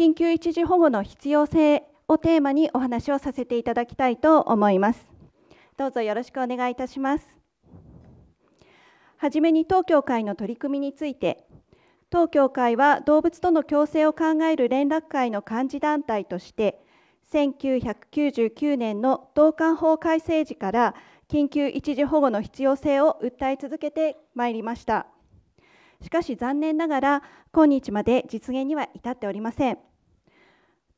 緊急一時保護の必要性をテーマにお話をさせていただきたいと思いますどうぞよろしくお願いいたしますはじめに当協会の取り組みについて当協会は動物との共生を考える連絡会の幹事団体として1999年の同感法改正時から緊急一時保護の必要性を訴え続けてまいりましたしかし残念ながら今日まで実現には至っておりません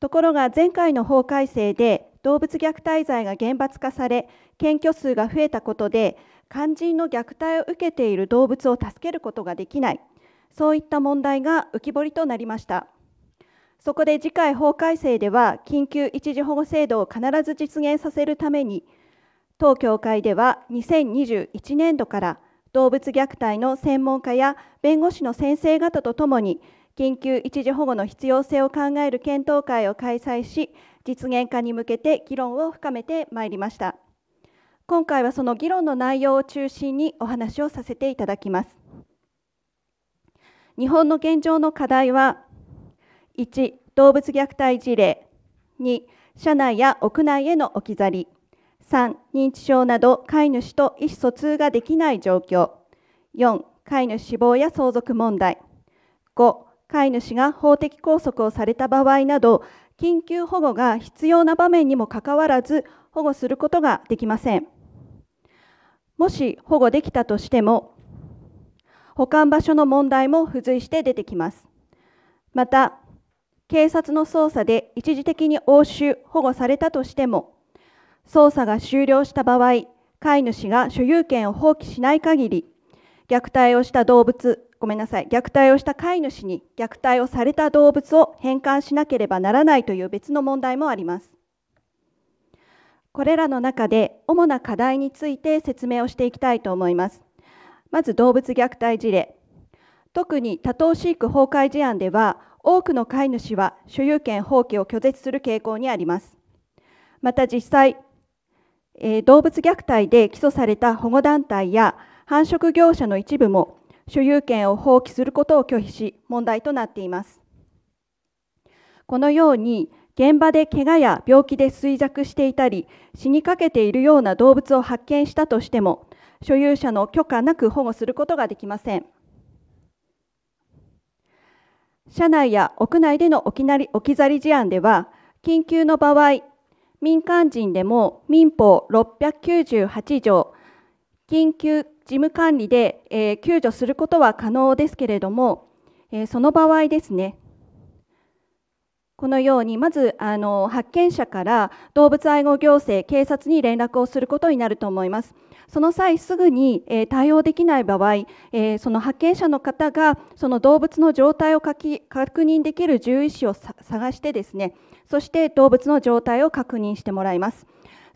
ところが前回の法改正で動物虐待罪が厳罰化され検挙数が増えたことで肝心の虐待を受けている動物を助けることができないそういった問題が浮き彫りとなりましたそこで次回法改正では緊急一時保護制度を必ず実現させるために当協会では2021年度から動物虐待の専門家や弁護士の先生方とともに緊急一時保護の必要性を考える検討会を開催し実現化に向けて議論を深めてまいりました今回はその議論の内容を中心にお話をさせていただきます日本の現状の課題は1動物虐待事例2社内や屋内への置き去り3認知症など飼い主と意思疎通ができない状況4飼い主死亡や相続問題5飼い主が法的拘束をされた場合など緊急保護が必要な場面にもかかわらず保護することができませんもし保護できたとしても保管場所の問題も付随して出てきますまた警察の捜査で一時的に押収保護されたとしても捜査が終了した場合飼い主が所有権を放棄しない限り虐待をした動物ごめんなさい虐待をした飼い主に虐待をされた動物を返還しなければならないという別の問題もありますこれらの中で主な課題について説明をしていきたいと思いますまず動物虐待事例特に多頭飼育崩壊事案では多くの飼い主は所有権放棄を拒絶する傾向にありますまた実際、え動物虐待で起訴された保護団体や繁殖業者の一部も所有権を放棄することを拒否し問題となっていますこのように現場で怪我や病気で衰弱していたり死にかけているような動物を発見したとしても所有者の許可なく保護することができません社内や屋内での置きなり置き去り事案では緊急の場合民間人でも民法698条緊急事務管理で、え救助することは可能ですけれども、えその場合ですね、このようにまずあの発見者から動物愛護行政警察に連絡をすることになると思いますその際すぐに、え対応できない場合、えその発見者の方がその動物の状態を確認できる獣医師を探してですねそして動物の状態を確認してもらいます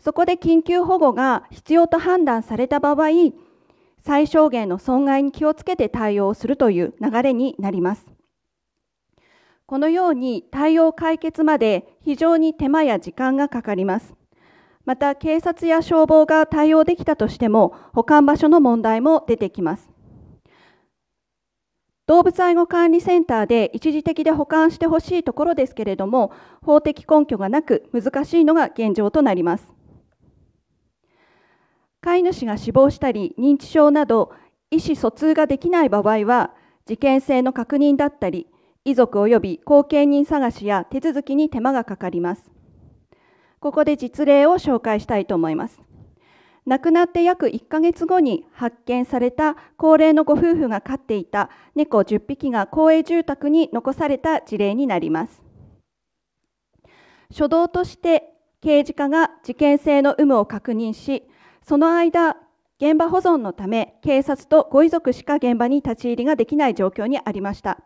そこで緊急保護が必要と判断された場合最小限の損害に気をつけて対応するという流れになりますこのように対応解決まで非常に手間や時間がかかりますまた警察や消防が対応できたとしても保管場所の問題も出てきます動物愛護管理センターで一時的で保管してほしいところですけれども法的根拠がなく難しいのが現状となります飼い主が死亡したり認知症など意思疎通ができない場合は事件性の確認だったり遺族及び後見人探しや手続きに手間がかかりますここで実例を紹介したいと思います亡くなって約1ヶ月後に発見された高齢のご夫婦が飼っていた猫10匹が公営住宅に残された事例になります初動として刑事課が事件性の有無を確認しその間、現場保存のため、警察とご遺族しか現場に立ち入りができない状況にありました。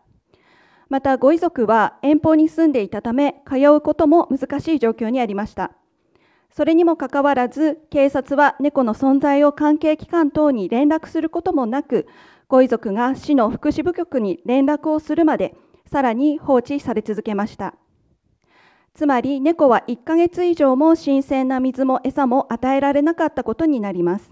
また、ご遺族は遠方に住んでいたため、通うことも難しい状況にありました。それにもかかわらず、警察は猫の存在を関係機関等に連絡することもなく、ご遺族が市の福祉部局に連絡をするまで、さらに放置され続けました。つまり猫は1ヶ月以上も新鮮な水も餌も与えられなかったことになります。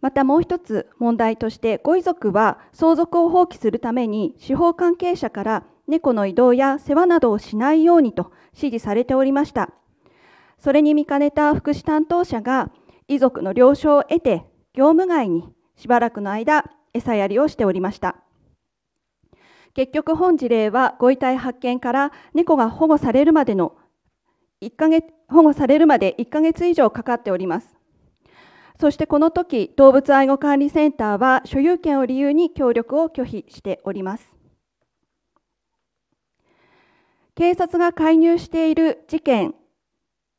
またもう一つ問題としてご遺族は相続を放棄するために司法関係者から猫の移動や世話などをしないようにと指示されておりました。それに見かねた福祉担当者が遺族の了承を得て業務外にしばらくの間餌やりをしておりました。結局本事例はご遺体発見から猫が保護されるまでの1ヶ月保護されるまで1ヶ月以上かかっておりますそしてこの時動物愛護管理センターは所有権を理由に協力を拒否しております警察が介入している事件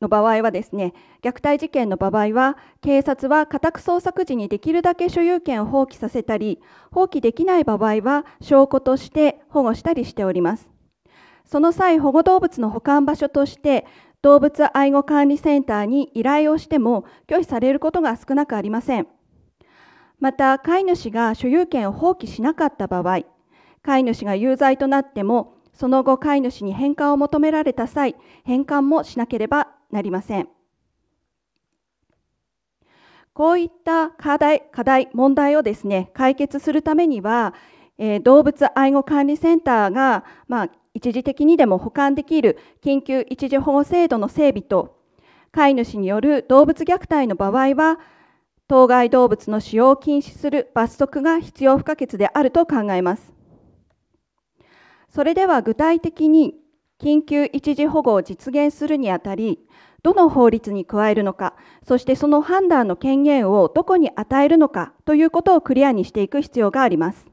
の場合はですね虐待事件の場合は警察は家宅捜索時にできるだけ所有権を放棄させたり放棄できない場合は証拠として保護したりしておりますその際保護動物の保管場所として動物愛護管理センターに依頼をしても拒否されることが少なくありませんまた飼い主が所有権を放棄しなかった場合飼い主が有罪となってもその後飼い主に返還を求められた際返還もしなければなりませんこういった課題課題問題をですね解決するためには、えー、動物愛護管理センターが、まあ、一時的にでも保管できる緊急一時保護制度の整備と飼い主による動物虐待の場合は当該動物の使用を禁止する罰則が必要不可欠であると考えます。それでは具体的に緊急一時保護を実現するにあたり、どの法律に加えるのか、そしてその判断の権限をどこに与えるのかということをクリアにしていく必要があります。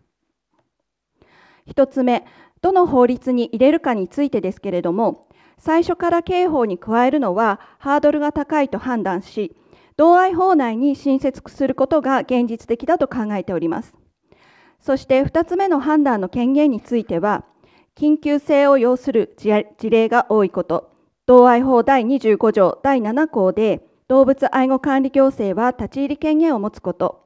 1つ目、どの法律に入れるかについてですけれども、最初から刑法に加えるのはハードルが高いと判断し、同愛法内に新設することが現実的だと考えております。そして2つ目の判断の権限については、緊急性を要する事例が多いこと、同愛法第25条第7項で、動物愛護管理行政は立ち入り権限を持つこと、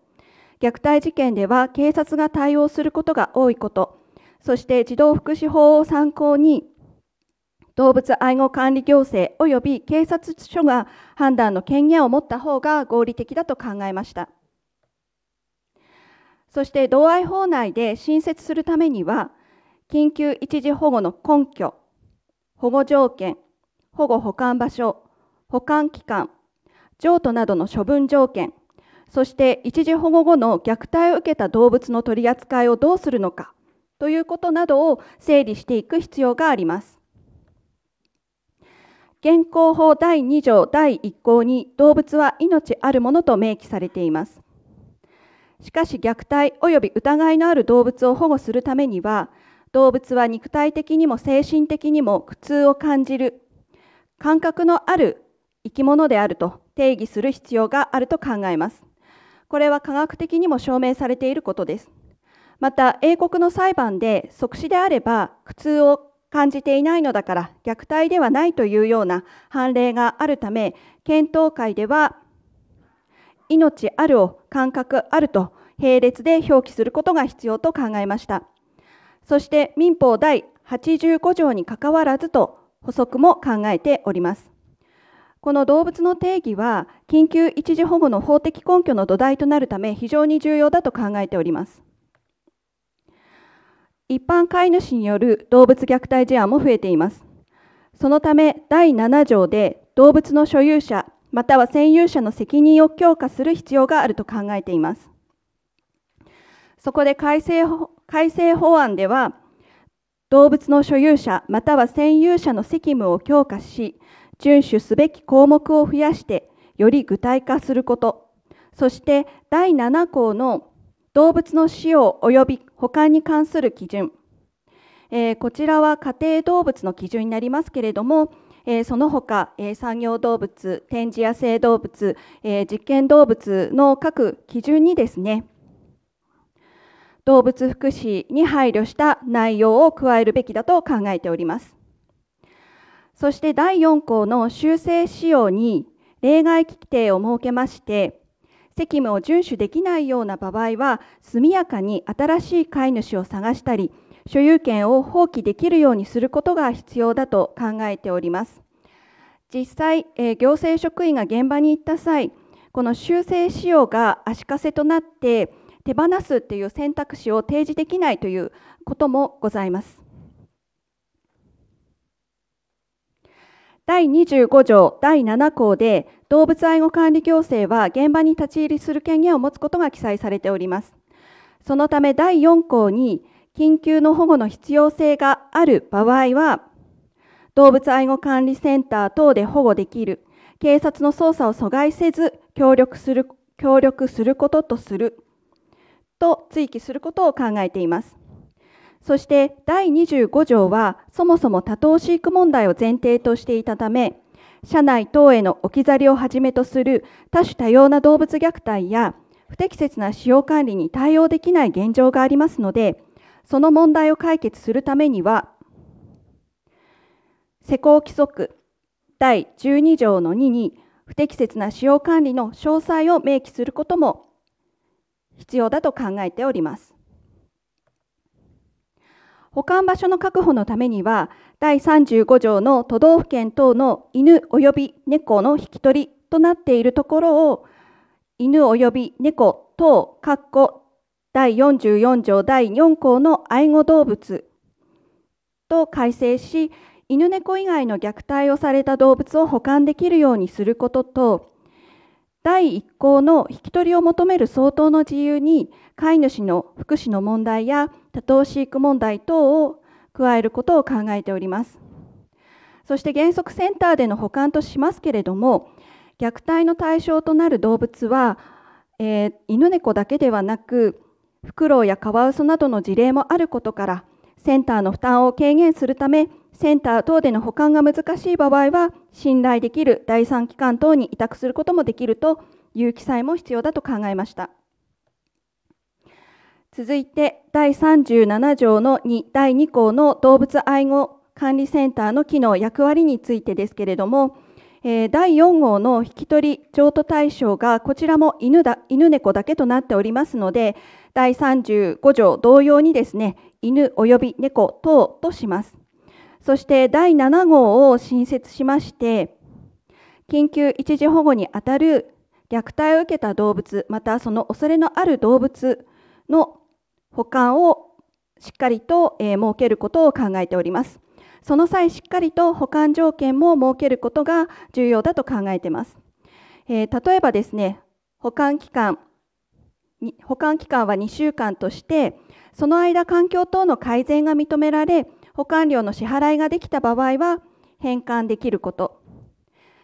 虐待事件では警察が対応することが多いこと、そして児童福祉法を参考に、動物愛護管理行政及び警察署が判断の権限を持った方が合理的だと考えました。そして、同愛法内で新設するためには、緊急一時保護の根拠、保護条件、保護保管場所、保管期間、譲渡などの処分条件、そして一時保護後の虐待を受けた動物の取り扱いをどうするのかということなどを整理していく必要があります。現行法第2条第1項に動物は命あるものと明記されています。しかし虐待及び疑いのある動物を保護するためには動物は肉体的にも精神的にも苦痛を感じる感覚のある生き物であると定義する必要があると考えます。これは科学的にも証明されていることです。また、英国の裁判で即死であれば苦痛を感じていないのだから虐待ではないというような判例があるため、検討会では命あるを感覚あると並列で表記することが必要と考えました。そして民法第85条にかかわらずと補足も考えております。この動物の定義は緊急一時保護の法的根拠の土台となるため非常に重要だと考えております。一般飼い主による動物虐待事案も増えています。そのため第7条で動物の所有者または占有者の責任を強化する必要があると考えています。そこで改正改正法案では、動物の所有者または占有者の責務を強化し、遵守すべき項目を増やして、より具体化すること、そして第7項の動物の使用及び保管に関する基準、えー、こちらは家庭動物の基準になりますけれども、えー、その他、えー、産業動物、展示野生動物、え実験動物の各基準にですね、動物福祉に配慮した内容を加えるべきだと考えております。そして第4項の修正仕様に例外規定を設けまして、責務を遵守できないような場合は、速やかに新しい飼い主を探したり、所有権を放棄できるようにすることが必要だと考えております。実際、え行政職員が現場に行った際、この修正仕様が足かせとなって、手放すっていう選択肢を提示できないということもございます。第25条第7項で動物愛護管理行政は現場に立ち入りする権限を持つことが記載されております。そのため第4項に緊急の保護の必要性がある場合は動物愛護管理センター等で保護できる警察の捜査を阻害せず協力する協力することとすると追記することを考えています。そして第25条はそもそも多頭飼育問題を前提としていたため社内等への置き去りをはじめとする多種多様な動物虐待や不適切な使用管理に対応できない現状がありますのでその問題を解決するためには施行規則第12条の2に不適切な使用管理の詳細を明記することも必要だと考えております。保管場所の確保のためには、第35条の都道府県等の犬及び猫の引き取りとなっているところを、犬及び猫等、括弧第44条第4項の愛護動物と改正し、犬猫以外の虐待をされた動物を保管できるようにすることと、第1項の引き取りを求める相当の自由に飼い主の福祉の問題や多頭飼育問題等を加えることを考えておりますそして原則センターでの保管としますけれども虐待の対象となる動物は、えー、犬猫だけではなくフクロウやカワウソなどの事例もあることからセンターの負担を軽減するため、センター等での保管が難しい場合は、信頼できる第三機関等に委託することもできるという記載も必要だと考えました。続いて、第37条の2第2項の動物愛護管理センターの機能、役割についてですけれども、え第4号の引き取り譲渡対象がこちらも犬だ犬猫だけとなっておりますので第35条同様にですね、犬及び猫等とします。そして第7号を新設しまして、緊急一時保護にあたる虐待を受けた動物、またその恐れのある動物の保管をしっかりと、えー、設けることを考えております。その際、しっかりと保管条件も設けることが重要だと考えています。えー、例えばですね、保管期間、保管期間は2週間としてその間環境等の改善が認められ保管料の支払いができた場合は返還できること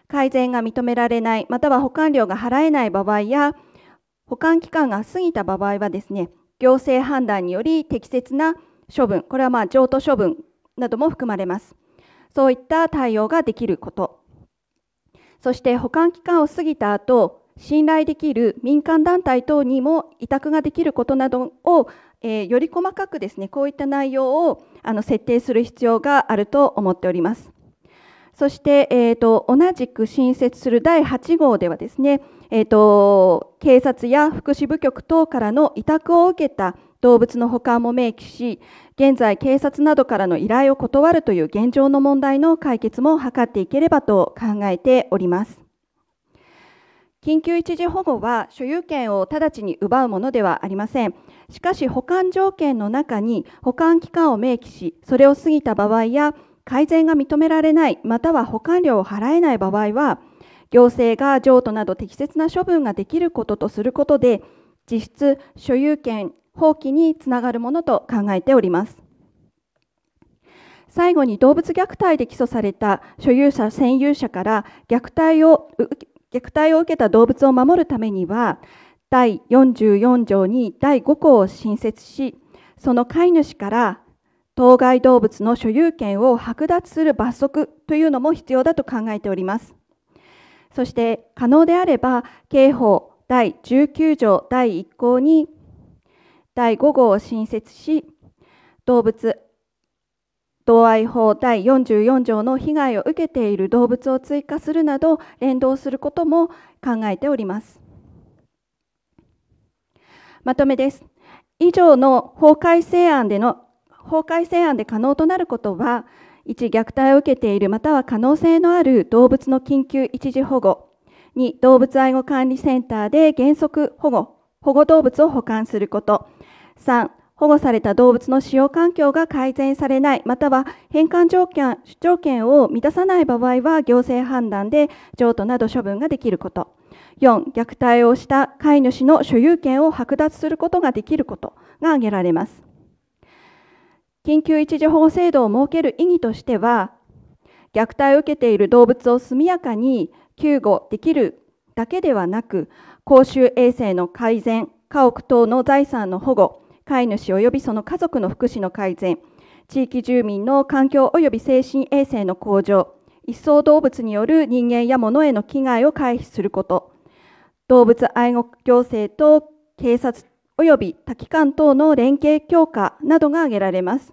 改善が認められないまたは保管料が払えない場合や保管期間が過ぎた場合はですね行政判断により適切な処分これはまあ譲渡処分なども含まれますそういった対応ができることそして保管期間を過ぎた後信頼できる民間団体等にも委託ができることなどを、えー、より細かくですねこういった内容をあの設定する必要があると思っております。そして、えーと、同じく新設する第8号ではですね、えーと警察や福祉部局等からの委託を受けた動物の保管も明記し現在警察などからの依頼を断るという現状の問題の解決も図っていければと考えております。緊急一時保護は所有権を直ちに奪うものではありません。しかし保管条件の中に保管期間を明記し、それを過ぎた場合や改善が認められない、または保管料を払えない場合は、行政が譲渡など適切な処分ができることとすることで、実質所有権放棄につながるものと考えております。最後に動物虐待で起訴された所有者占有者から虐待を虐待を受けた動物を守るためには、第44条に第5項を新設し、その飼い主から当該動物の所有権を剥奪する罰則というのも必要だと考えております。そして可能であれば刑法第19条第1項に第5号を新設し動物同愛法第44条の被害を受けている動物を追加するなど連動することも考えておりますまとめです以上の法改正案での法改正案で可能となることは1虐待を受けているまたは可能性のある動物の緊急一時保護2動物愛護管理センターで原則保護保護動物を保管すること3保護された動物の使用環境が改善されない、または返還条件条件を満たさない場合は行政判断で譲渡など処分ができること。4、虐待をした飼い主の所有権を剥奪することができることが挙げられます。緊急一時保護制度を設ける意義としては、虐待を受けている動物を速やかに救護できるだけではなく、公衆衛生の改善、家屋等の財産の保護、飼い主及びその家族の福祉の改善、地域住民の環境及び精神衛生の向上、一層動物による人間や物への危害を回避すること、動物愛護行政と警察及び他機関等の連携強化などが挙げられます。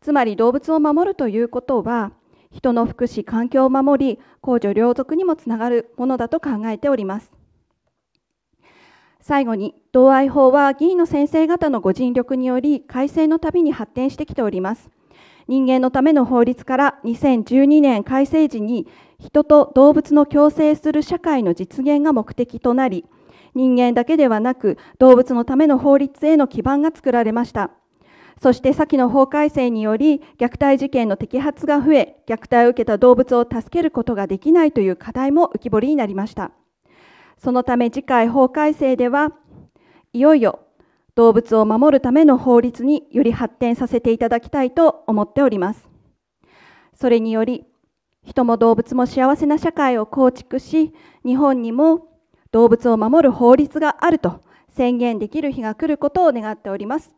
つまり動物を守るということは、人の福祉、環境を守り、公助両属にもつながるものだと考えております。最後に、同愛法は議員の先生方のご尽力により、改正のたびに発展してきております。人間のための法律から2012年改正時に、人と動物の共生する社会の実現が目的となり、人間だけではなく、動物のための法律への基盤が作られました。そして先の法改正により、虐待事件の摘発が増え、虐待を受けた動物を助けることができないという課題も浮き彫りになりました。そのため次回法改正ではいよいよ動物を守るための法律により発展させていただきたいと思っております。それにより人も動物も幸せな社会を構築し日本にも動物を守る法律があると宣言できる日が来ることを願っております。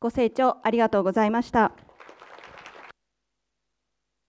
ご清聴ありがとうございました。